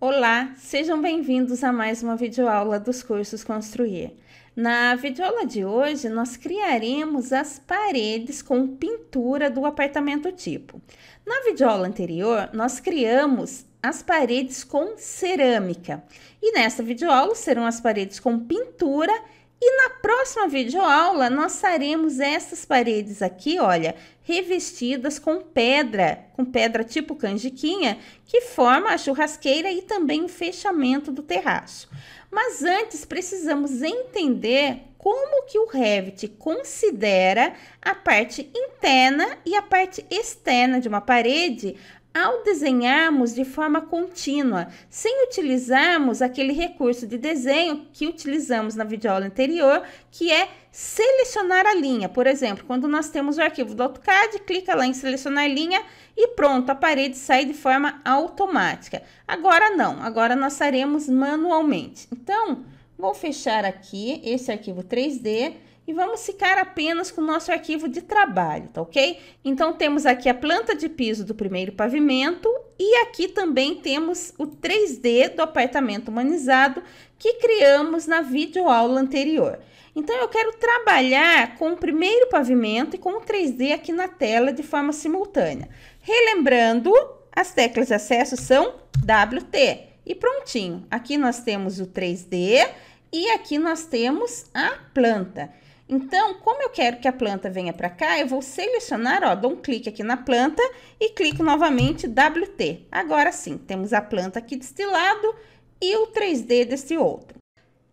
Olá, sejam bem-vindos a mais uma videoaula dos cursos Construir. Na videoaula de hoje, nós criaremos as paredes com pintura do apartamento tipo. Na videoaula anterior, nós criamos as paredes com cerâmica. E nessa videoaula serão as paredes com pintura e na próxima videoaula nós faremos essas paredes aqui, olha, revestidas com pedra, com pedra tipo canjiquinha, que forma a churrasqueira e também o fechamento do terraço. Mas antes precisamos entender como que o Revit considera a parte interna e a parte externa de uma parede ao desenharmos de forma contínua, sem utilizarmos aquele recurso de desenho que utilizamos na videoaula anterior, que é selecionar a linha. Por exemplo, quando nós temos o arquivo do AutoCAD, clica lá em selecionar linha e pronto, a parede sai de forma automática. Agora não, agora nós faremos manualmente. Então, vou fechar aqui esse arquivo 3D e vamos ficar apenas com o nosso arquivo de trabalho, tá ok? Então, temos aqui a planta de piso do primeiro pavimento e aqui também temos o 3D do apartamento humanizado que criamos na videoaula anterior. Então, eu quero trabalhar com o primeiro pavimento e com o 3D aqui na tela de forma simultânea. Relembrando, as teclas de acesso são WT. E prontinho, aqui nós temos o 3D e aqui nós temos a planta. Então, como eu quero que a planta venha para cá, eu vou selecionar, ó, dou um clique aqui na planta e clico novamente WT. Agora sim, temos a planta aqui deste lado e o 3D deste outro.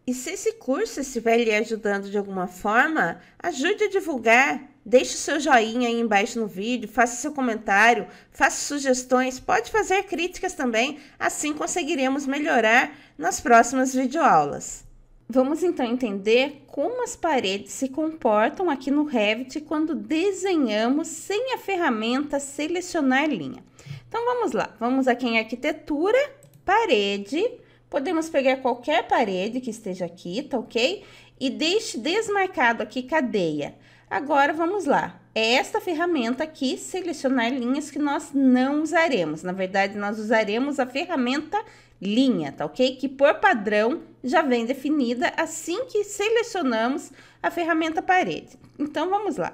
E se esse curso estiver lhe ajudando de alguma forma, ajude a divulgar. Deixe o seu joinha aí embaixo no vídeo, faça seu comentário, faça sugestões, pode fazer críticas também, assim conseguiremos melhorar nas próximas videoaulas. Vamos então entender como as paredes se comportam aqui no Revit quando desenhamos sem a ferramenta selecionar linha. Então vamos lá, vamos aqui em é arquitetura, parede, Podemos pegar qualquer parede que esteja aqui, tá ok? E deixe desmarcado aqui cadeia. Agora, vamos lá. É esta ferramenta aqui, selecionar linhas, que nós não usaremos. Na verdade, nós usaremos a ferramenta linha, tá ok? Que por padrão já vem definida assim que selecionamos a ferramenta parede. Então, vamos lá.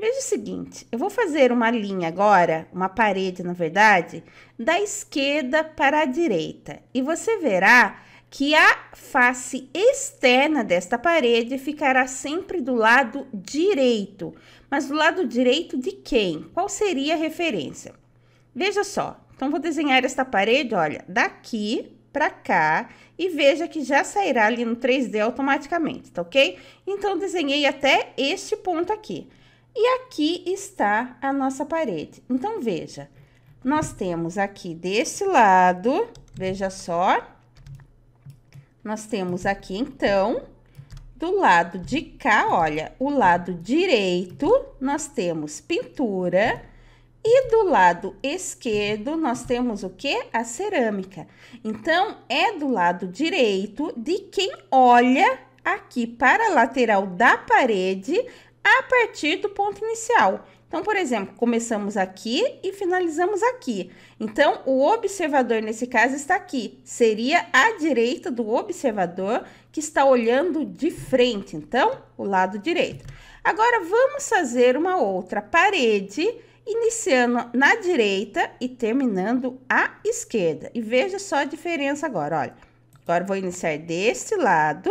Veja o seguinte, eu vou fazer uma linha agora, uma parede, na verdade, da esquerda para a direita. E você verá que a face externa desta parede ficará sempre do lado direito. Mas do lado direito de quem? Qual seria a referência? Veja só. Então, vou desenhar esta parede, olha, daqui para cá e veja que já sairá ali no 3D automaticamente, tá ok? Então, desenhei até este ponto aqui. E aqui está a nossa parede. Então, veja, nós temos aqui desse lado, veja só, nós temos aqui, então, do lado de cá, olha, o lado direito, nós temos pintura, e do lado esquerdo, nós temos o que? A cerâmica. Então, é do lado direito de quem olha aqui para a lateral da parede a partir do ponto inicial. Então, por exemplo, começamos aqui e finalizamos aqui. Então, o observador nesse caso está aqui. Seria a direita do observador que está olhando de frente, então, o lado direito. Agora vamos fazer uma outra parede, iniciando na direita e terminando à esquerda. E veja só a diferença agora, olha. Agora vou iniciar deste lado,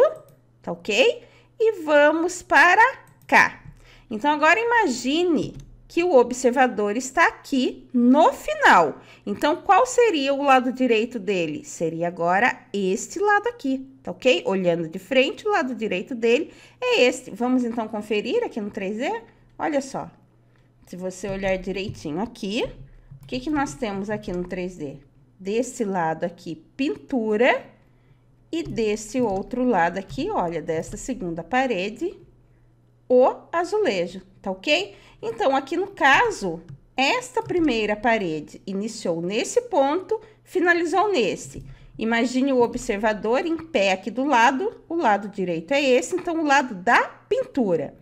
tá OK? E vamos para cá. Então, agora imagine que o observador está aqui no final. Então, qual seria o lado direito dele? Seria agora este lado aqui, tá ok? Olhando de frente, o lado direito dele é este. Vamos então conferir aqui no 3D? Olha só. Se você olhar direitinho aqui, o que, que nós temos aqui no 3D? Desse lado aqui, pintura. E desse outro lado aqui, olha, dessa segunda parede, o azulejo, tá ok? Então, aqui no caso, esta primeira parede iniciou nesse ponto, finalizou nesse. Imagine o observador em pé aqui do lado, o lado direito é esse, então o lado da pintura.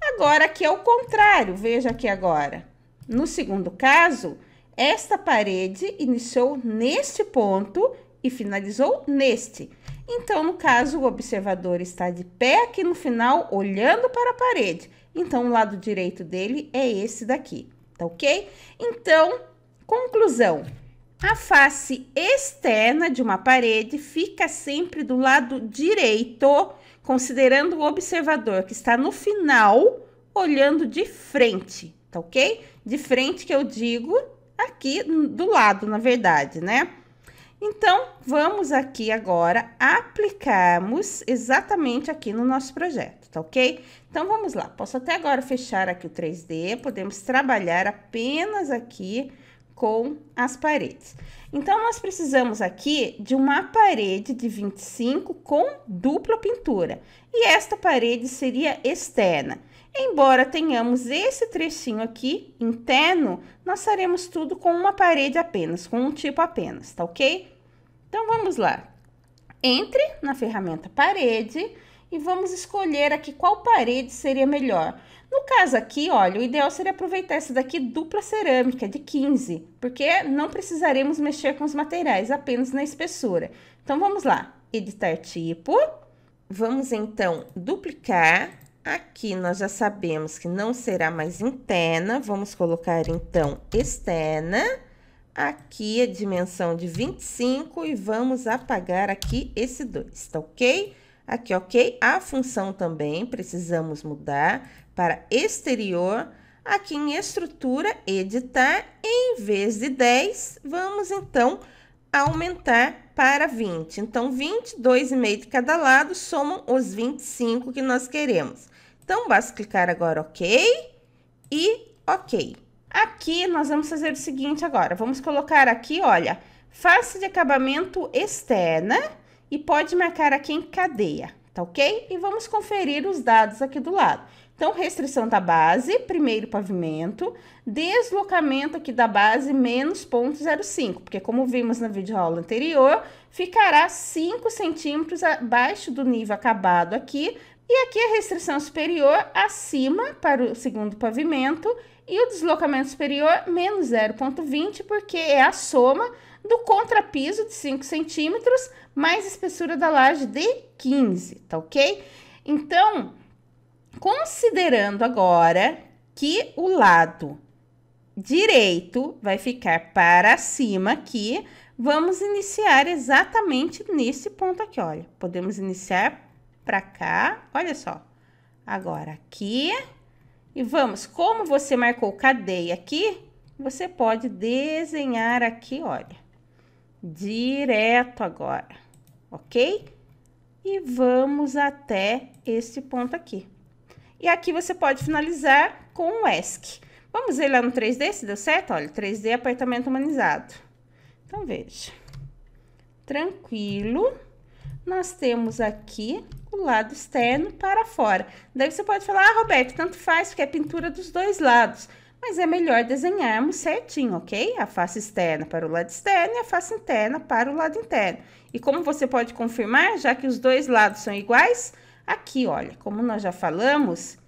Agora, aqui é o contrário, veja aqui agora. No segundo caso, esta parede iniciou neste ponto e finalizou neste. Então, no caso, o observador está de pé aqui no final, olhando para a parede. Então, o lado direito dele é esse daqui, tá ok? Então, conclusão. A face externa de uma parede fica sempre do lado direito, considerando o observador que está no final, olhando de frente, tá ok? De frente que eu digo aqui do lado, na verdade, né? Então, vamos aqui agora aplicarmos exatamente aqui no nosso projeto, tá ok? Então, vamos lá. Posso até agora fechar aqui o 3D, podemos trabalhar apenas aqui com as paredes. Então, nós precisamos aqui de uma parede de 25 com dupla pintura. E esta parede seria externa. Embora tenhamos esse trechinho aqui interno, nós faremos tudo com uma parede apenas, com um tipo apenas, tá ok? Então vamos lá. Entre na ferramenta parede e vamos escolher aqui qual parede seria melhor. No caso aqui, olha, o ideal seria aproveitar essa daqui dupla cerâmica de 15, porque não precisaremos mexer com os materiais, apenas na espessura. Então vamos lá, editar tipo, vamos então duplicar Aqui nós já sabemos que não será mais interna, vamos colocar então externa. Aqui a é dimensão de 25 e vamos apagar aqui esse 2, tá ok? Aqui, ok? A função também precisamos mudar para exterior. Aqui em estrutura, editar, em vez de 10, vamos então aumentar para 20. Então, e meio de cada lado somam os 25 que nós queremos. Então, basta clicar agora OK e OK. Aqui, nós vamos fazer o seguinte agora. Vamos colocar aqui, olha, face de acabamento externa e pode marcar aqui em cadeia, tá ok? E vamos conferir os dados aqui do lado. Então, restrição da base, primeiro pavimento, deslocamento aqui da base, menos 0,05, porque como vimos na videoaula anterior, ficará 5 centímetros abaixo do nível acabado aqui, e aqui a restrição superior acima para o segundo pavimento e o deslocamento superior menos 0,20, porque é a soma do contrapiso de 5 centímetros mais espessura da laje de 15, tá ok? Então, considerando agora que o lado direito vai ficar para cima aqui, vamos iniciar exatamente nesse ponto aqui, olha. Podemos iniciar para cá. Olha só. Agora aqui. E vamos, como você marcou cadeia aqui, você pode desenhar aqui, olha. Direto agora, ok? E vamos até este ponto aqui. E aqui você pode finalizar com o ESC. Vamos ver lá no 3D se deu certo? Olha, 3D é apartamento humanizado. Então, veja. Tranquilo. Nós temos aqui o lado externo para fora. Daí você pode falar, ah, Roberto, tanto faz, porque é pintura dos dois lados. Mas é melhor desenharmos certinho, ok? A face externa para o lado externo e a face interna para o lado interno. E como você pode confirmar, já que os dois lados são iguais, aqui, olha, como nós já falamos,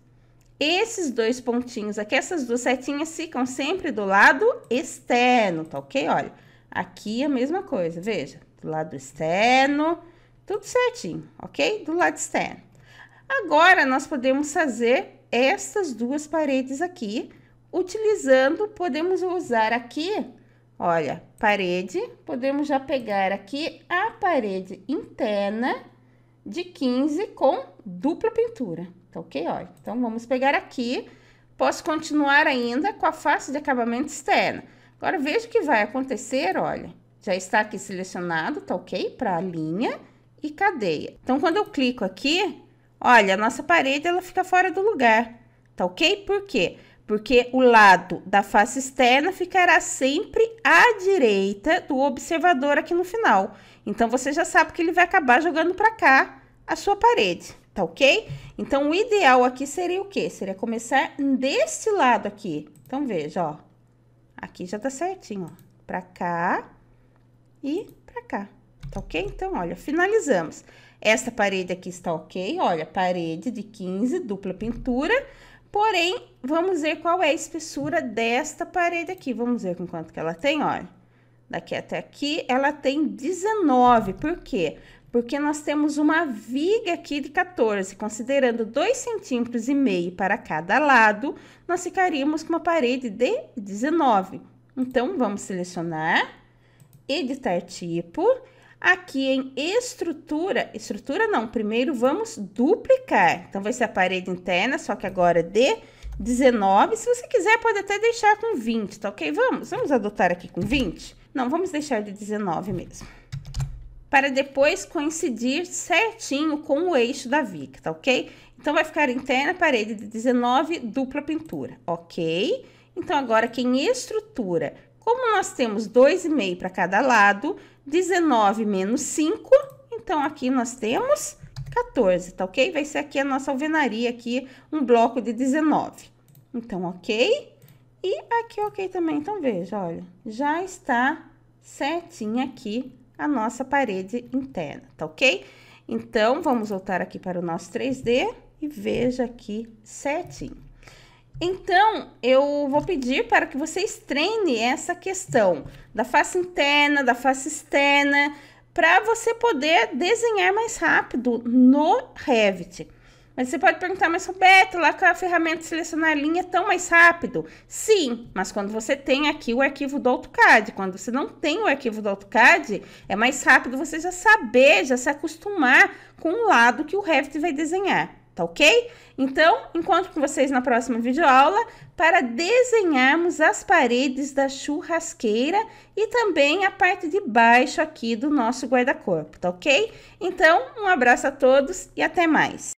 esses dois pontinhos aqui, essas duas setinhas ficam sempre do lado externo, tá ok? Olha, aqui a mesma coisa, veja, do lado externo tudo certinho, ok? Do lado externo. Agora, nós podemos fazer estas duas paredes aqui, utilizando, podemos usar aqui, olha, parede, podemos já pegar aqui a parede interna de 15 com dupla pintura, tá ok? Olha, então, vamos pegar aqui, posso continuar ainda com a face de acabamento externa. Agora, veja o que vai acontecer, olha, já está aqui selecionado, tá ok? Para a linha e cadeia. Então, quando eu clico aqui, olha, a nossa parede ela fica fora do lugar, tá ok? Por quê? Porque o lado da face externa ficará sempre à direita do observador aqui no final. Então, você já sabe que ele vai acabar jogando para cá a sua parede, tá ok? Então, o ideal aqui seria o quê? Seria começar deste lado aqui. Então, veja, ó. Aqui já tá certinho, ó. Pra cá e pra cá. Tá ok? Então, olha, finalizamos. Esta parede aqui está ok, olha, parede de 15, dupla pintura. Porém, vamos ver qual é a espessura desta parede aqui. Vamos ver com quanto que ela tem, olha. Daqui até aqui, ela tem 19. Por quê? Porque nós temos uma viga aqui de 14. Considerando 2,5 centímetros e meio para cada lado, nós ficaríamos com uma parede de 19. Então, vamos selecionar, editar tipo... Aqui em estrutura, estrutura não, primeiro vamos duplicar. Então, vai ser a parede interna, só que agora de 19. Se você quiser, pode até deixar com 20, tá ok? Vamos, vamos adotar aqui com 20? Não, vamos deixar de 19 mesmo. Para depois coincidir certinho com o eixo da viga, tá ok? Então, vai ficar interna, parede de 19, dupla pintura, ok? Então, agora aqui em estrutura, como nós temos 2,5 para cada lado, 19 menos 5, então aqui nós temos 14, tá ok? Vai ser aqui a nossa alvenaria aqui, um bloco de 19. Então, ok? E aqui, ok também. Então, veja, olha, já está certinha aqui a nossa parede interna, tá ok? Então, vamos voltar aqui para o nosso 3D e veja aqui certinho. Então, eu vou pedir para que vocês treinem essa questão da face interna, da face externa, para você poder desenhar mais rápido no Revit. Mas você pode perguntar, mas Roberto, lá com a ferramenta selecionar linha é tão mais rápido? Sim, mas quando você tem aqui o arquivo do AutoCAD, quando você não tem o arquivo do AutoCAD, é mais rápido você já saber, já se acostumar com o lado que o Revit vai desenhar tá ok? Então, encontro com vocês na próxima videoaula para desenharmos as paredes da churrasqueira e também a parte de baixo aqui do nosso guarda-corpo, tá ok? Então, um abraço a todos e até mais!